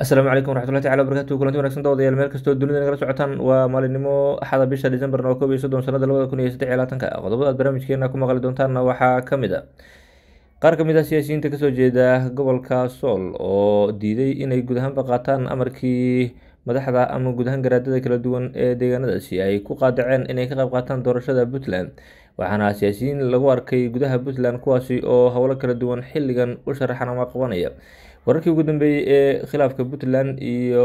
asalaamu calaykum waraxmatullahi tacala wabarakatu kulanti wanagsan dowdayaal meel kastoo dunida nagala socotaan waa maalinimo axada bisha decemberna waa koob iyo soddon sanada labada kun iyo saddex iyo labaatanka qodobada aad barnaamijkeena ku maqli doontaanna waxaa ka mid a qaar ka mid ah siyaasiyiinta kasoo jeeda gobolka sool oo diiday inay guud ahaanba qaataan amarkii madaxda ama guud garaadada kala duwan ee deegaanadaasi ay ku qaadaceen inay ka qayb qaataan doorashada puntland waxaana siyaasiyiin lagu arkay gudaha puntland kuwaasi oo howlo kala duwan xilligan u sharaxan ama qabanaya wararkii ugu dambeeyey ee khilaafka puntland iyo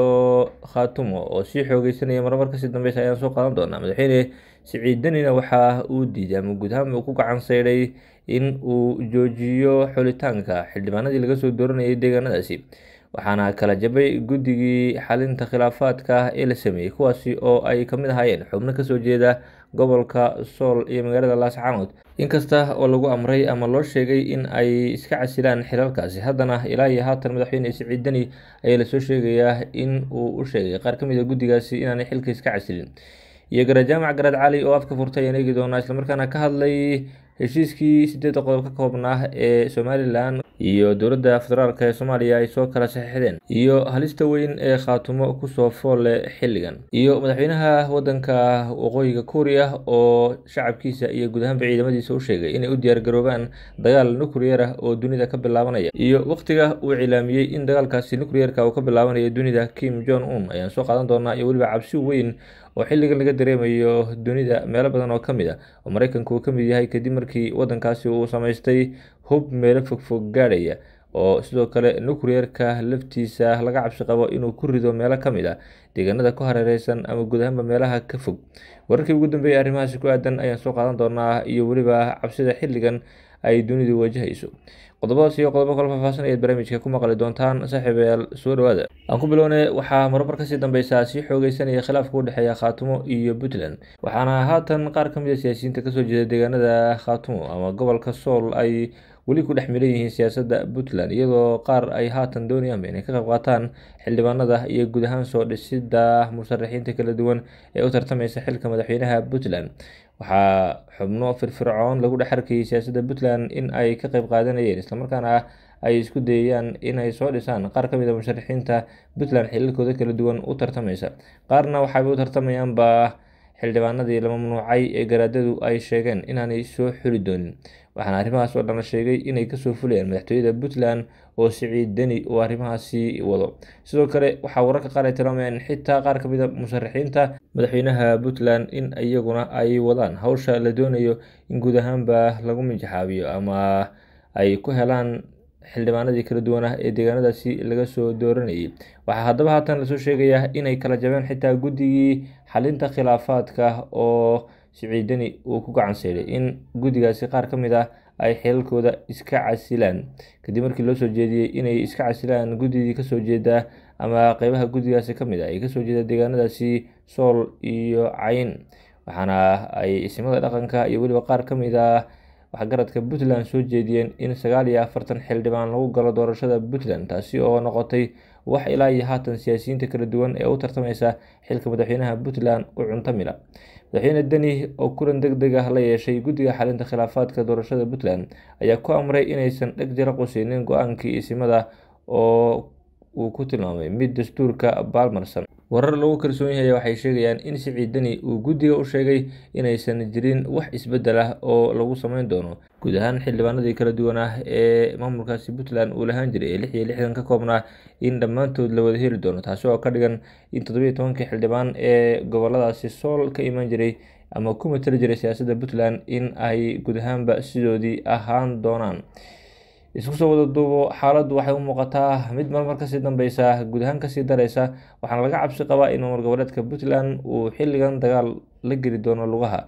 khatumo oo sii xoogeysanaya marmar kasii dambeysa ayaan soo qaadan doonaa madaxweyne siciidanina danina waxaa uu diiday ama guud ahaan uu ku gacan saydhay in uu joojiyo xulitaanka xildhibaanadii laga soo dooranayay deegaanadaasi waxaana kala jabay guddigii xalinta khilaafaadka ee la sameeyey kuwaasi oo ay kamid ahaayeen xubno kasoo jeeda gobolka sool iyo magaalada laas laascaanood inkasta oo lagu amray ama loo sheegay in ay iska casilaan xilalkaasi haddana ilaa iyo haatan madaxweyne siciid ciidani ayaa lasoo sheegayaa in uu u sheegay qaar ka mid a ah guddigaasi inaanay xilka iska casilin iyo jaamac garaad cali oo afka furtay ayaan eegi doonaa islamarkaana ka hadlay heshiiskii sideedda qodob ka koobnaa ah ee somalilan iyo dowladda federaalk ee soomaaliya ay soo kala saxiixdeen iyo halista weyn ee khaatumo kusoo foolle xilligan iyo madaxweynaha waddanka waqooyiga kuuriya oo shacabkiisa iyo guud ahaanba ciidamadiisa u sheegay inay u diyaargaroobaan dagaal nukliyar ah oo dunida ka bilaabanaya iyo wakhtiga uu cilaamiyey in dagaalkaasi nukliyerka uu ka bilaabanayo dunida kim john un ayaan soo qaadan doonaa iyo weliba cabsi weyn oo xilligan laga dareemayo dunida meelo badan oo ka mid ah oo maraykanka uu ka mid yahay kadib markii waddankaasi uu samaystay hub meelo fogfog gaadhaya oo sidoo kale nukriyerka laftiisa laga cabsi qabo inuu ku rido meelo ka mid a ah deegaanada ku hareereysan ama guud ahaanba meelaha ka fog wararkii ugu dambeeyay arrimahaasi ku aadan ayaan soo qaadan doonaa iyo weliba cabsida xilligan ay dunidu wajahayso qodobadaas iyo qodobo kale faahfaahsan ayaad barnaamijka ku maqli doontaan saaxiibayaal soo dhawaada aan ku bilowna waxaa marmar kasii dambeysa sii xoogeysanaya khilaafka u dhexeeya khaatumo iyo puntland waxaana haatan qaar ka mid a ah siyaasiyiinta kasoo jeeda deegaanada khaatumo ama gobolka sool ay weli ku dhex miran yihiin siyaasadda puntland iyadoo qaar ay haatan doonayaan inay ka qayb qaataan xildhibaanada iyo guud ahaan soo dhisidda musharixiinta kala duwan ee u tartamaysa xilka madaxweynaha puntland waxaa xubno firfircoon lagu dhex arkayay siyaasadda puntland in ay ka qayb qaadanayeen islamarkaana ay isku dayayaan inay soo dhisaan qaar ka mid a musharaxiinta puntland xilalkooda kala duwan u tartamaysa qaarna waxaaba u tartamayaanba xildhibaanadii la mamnuucay ee garaadadu ay sheegeen inaanay soo xuli doonin waxaana arrimahaas oo dhan sheegay inay kasoo fulayaan madaxtooyada puntland oo siciid deni uu arrimahaasi wado sidoo kale waxaa wararka qaar ay tilmaamayaan xitaa qaar ka mid a ah musharaxiinta madaxweynaha puntland in iyaguna ay wadaan hawsha la doonayo in guud ahaanba lagu minjaxaabiyo ama ay ku helaan xildhibaanadii kala duwanah ee deegaanadaasi laga soo dooranayay waxaa haddaba haatan lasoo sheegayaa inay kala jabeen xitaa guddigii xalinta khilaafaadka oo siciidani uu ku gacansaydhay in guddigaasi qaar ka mid ah ay xilalkooda iska casilaan kadib markii loo soo jeediyey inay iska casilaan guddidii kasoo jeeda ama qeybaha guddigaasi ka mid ah ay kasoo jeeda deegaanadaasi sool iyo cayn waxaana ay isimada dhaqanka iyo weliba qaar ka mid ah waxgaradka puntland soo jeediyeen in sagaal iyo afartan xildhibaan lagu galo doorashada puntland taasi oo noqotay wax ilaa iyo haatan siyaasiyiinta kala duwan ee u tartamaysa xilka madaxweynaha puntland u cuntamila madaxweyne deni oo kulan deg deg ah la yeeshay guddiga xalinta khilaafaadka doorashada puntland ayaa ku amray inaysan dheg jiro quseynin go-aankii isimada oo uu ku tilmaamay mid dastuurka baalmarsan warar lagu kalsoon yahay waxay sheegayaan in siciid deni uu guddiga u sheegay inaysan jirin wax isbeddel ah oo lagu samayn doono guud ahaan xildhibaanadii kala duwan ah ee maamulkaasi puntland uu lahaan jiray ee lix iyo lixdan ka koobnaa in dhammaantood la wada heli doono taasi oo ka dhigan in toddobiyo tobankii xildhibaan ee gobolladaasi sool ka iman jiray ama ku matali jiray siyaasadda puntland in ay guud ahaanba sidoodii ahaan doonaan isku soo wada duubo xaaladdu waxay u muuqataa mid marmar kasii dambeysa guud ahaan kasii daraysa waxaana laga cabsi qabaa in maamul goboleedka puntland uu xilligan dagaal la geli doono lugaha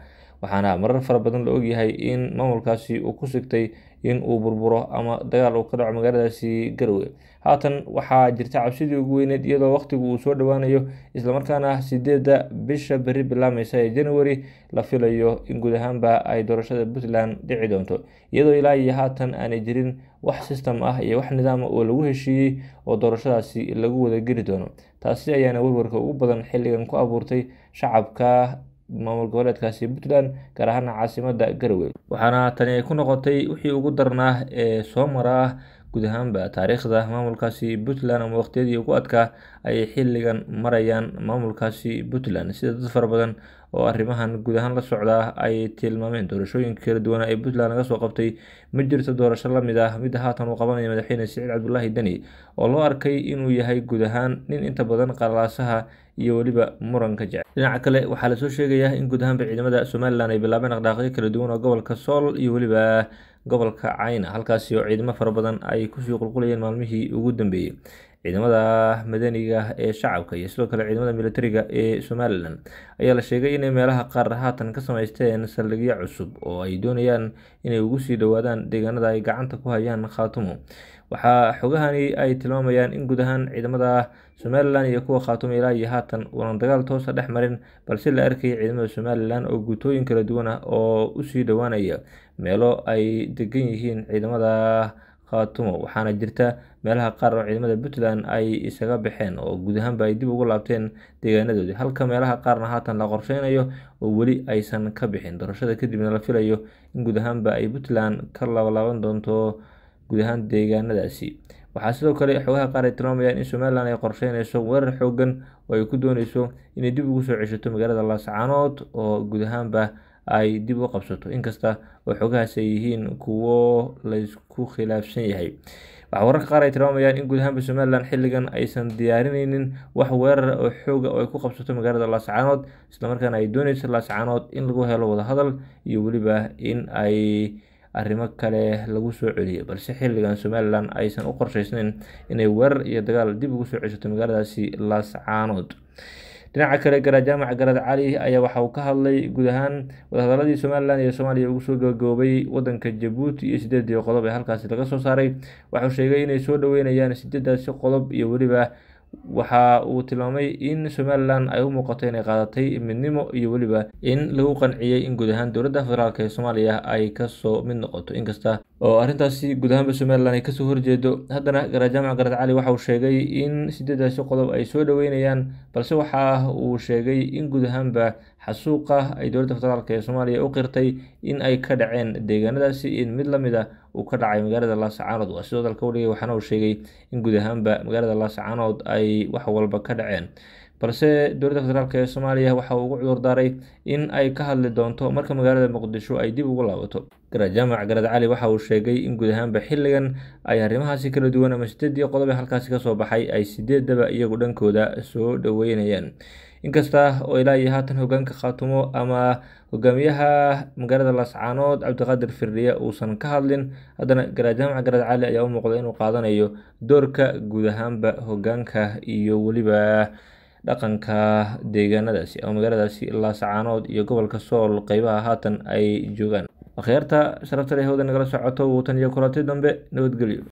waxaana marar fara badan la ogyahay in maamulkaasi uu ku sigtay in uu burburo ama dagaal uu ka dhaco magaaladaasi garowe haatan waxaa jirta cabsidii ugu weyneed iyadoo wakhtigu uu soo dhowaanayo islamarkaana sideedda bisha beri bilaabmaysa ee januari la filayo in guud ahaanba ay doorashada puntland dhici doonto iyadoo ilaa iyo haatan aanay jirin wax sistem ah iyo wax nidaama ah oo lagu heshiiyey oo doorashadaasi lagu wada geli doono taasi ayaana warwarka ugu badan xilligan ku abuurtay shacabka maamul goboleedkaasi puntland gaar ahaana caasimada garowe waxaana tani ay ku noqotay wixii ugu darnaa ee soo maraa guud ahaanba taariikhda maamulkaasi puntland ama waqtiyadii ugu adkaa ayay xilligan marayaan maamulkaasi puntland sida dad fara badan oo arrimahan guud ahaan la socdaa ay tilmaameen doorashooyinka kala duwan ee puntland laga soo qabtay ma jirto doorasho la mid ah midda haatan uu qabanaya madaxweyne siciid cabdulaahi deni oo loo arkay inuu yahay guud ahaan nin inta badan qalaasaha iyo weliba muranka jecel dhinaca kale waxaa lasoo sheegayaa in guud ahaanba ciidamada somaliland ay bilaabeen dhaqdhaaqyo kala duwan oo gobolka sool iyo weliba gobolka cayna halkaasi oo ciidamo fara badan ay kusii qulqulayeen maalmihii ugu dambeeyey ciidamada madaniga ee shacabka iyo sidoo kale ciidamada militariga ee somalilan ayaa la sheegay inay meelaha qaar haatan ka samaysteen saldhigyo cusub oo ay doonayaan inay ugu sii dhowaadaan deegaanada ay gacanta ku hayaan khaatumo waxaa xogahani ay tilmaamayaan in guud ahaan ciidamada somalilan iyo kuwa khaatumo ilaa iyo haatan uunan dagaal toosa dhex marin balse la arkayay ciidamada somalilan oo guutooyin kala duwan ah oo usii dhowaanaya meelo ay degan yihiin ciidamada khaatumo waxaana jirta meelaha qaar oo ciidamada puntland ay isaga baxeen oo guud ahaanba ay dib ugu laabteen deegaanadoodii halka meelaha qaarna haatan la qorsheynayo oo weli aysan ka bixin doorashada kadibna la filayo in guud ahaanba ay puntland ka labalaaban doonto guud ahaan deegaanadaasi waxaa sidoo kale xoogaha qaar ay tilmaamayaan in somaliland ay qorsheynayso weerar xoogan oo ay ku dooneyso inay dib ugu soo ceshato magaalada laascaanood oo guud ahaanba ay dib u qabsato inkasta oo xogahaas ay yihiin kuwo laysku khilaafsan yahay waxaa wararka qaar ay tilmaamayaan in guud ahaanba somalilan xilligan aysan diyaarinaynin wax weerar oo xooga ah oo ay ku qabsato magaalada laascaanood islamarkaana ay dooneyso laascaanood in lagu helo wadahadal iyo weliba in ay arrimo kale lagu soo celiyo balse xilligan somalilan aysan u qorsheysnayn inay weerar iyo dagaal dib ugu soo ceshato magaaladaasi laascaanood dhinaca kale garaa garajaamac garad cali ayaa waxa uu ka hadlay guud ahaan wadahadaladii somalilan iyo soomaaliya ugu soo gabagaboobay waddanka jabuuti iyo sideedii qodob ee halkaasi laga soo saaray waxauu sheegay inay soo dhoweynayaan sideeddaasi qodob iyo weliba waxa uu tilmaamay in somalilan ay u muuqato inay qaadatay midnimo iyo weliba in lagu qanciyey in guud ahaan dowladda federaalk ee soomaaliya ay kasoo mid noqoto inkasta oo arrintaasi guud ahaanba somalilan ay kasoo horjeedo haddana jaamac garad cali waxa uu sheegay in sideedaasi qodob ay soo dhoweynayaan balse waxa uu sheegay in guud ahaanba xasuuqa ay dowladda federaalk ee soomaaliya u qirtay in ay ka dhaceen deegaanadaasi in mid lamid a ah uu ka dhacay magaalada laasacaanood waa sidoo dalka waligay waxaana uu sheegay in guud ahaanba magaalada laasacaanood ay wax walba ka dhaceen balse dowladda federaalk ee soomaaliya waxa uu ugu cudurdaaray in ay ka hadli doonto marka magaalada muqdisho ay dib ugu laabato garajaamac garad cali waxa uu sheegay in guud ahaanba xilligan ay arrimahaasi kala duwan ama sideedii qodob ee halkaasi kasoo baxay ay sideedaba iyagu dhankooda soo dhoweynayaan inkasta oo ilaa iyo haatan hogaanka khaatumo ama hogaamiyaha magaalada laascaanood cabdiqaadir firdhiye uusan ka hadlin haddana jaamca garaad cali ayaa u muuqday inuu qaadanayo doorka guud ahaanba hogaanka iyo weliba dhaqanka deegaanadaasi ama magaaladaasi laascaanood iyo gobolka sool qeybaha haatan ay joogaan akhyaarta sharafta leh hawda nagala socoto wuu iyo kulanti dambe nabadgelyo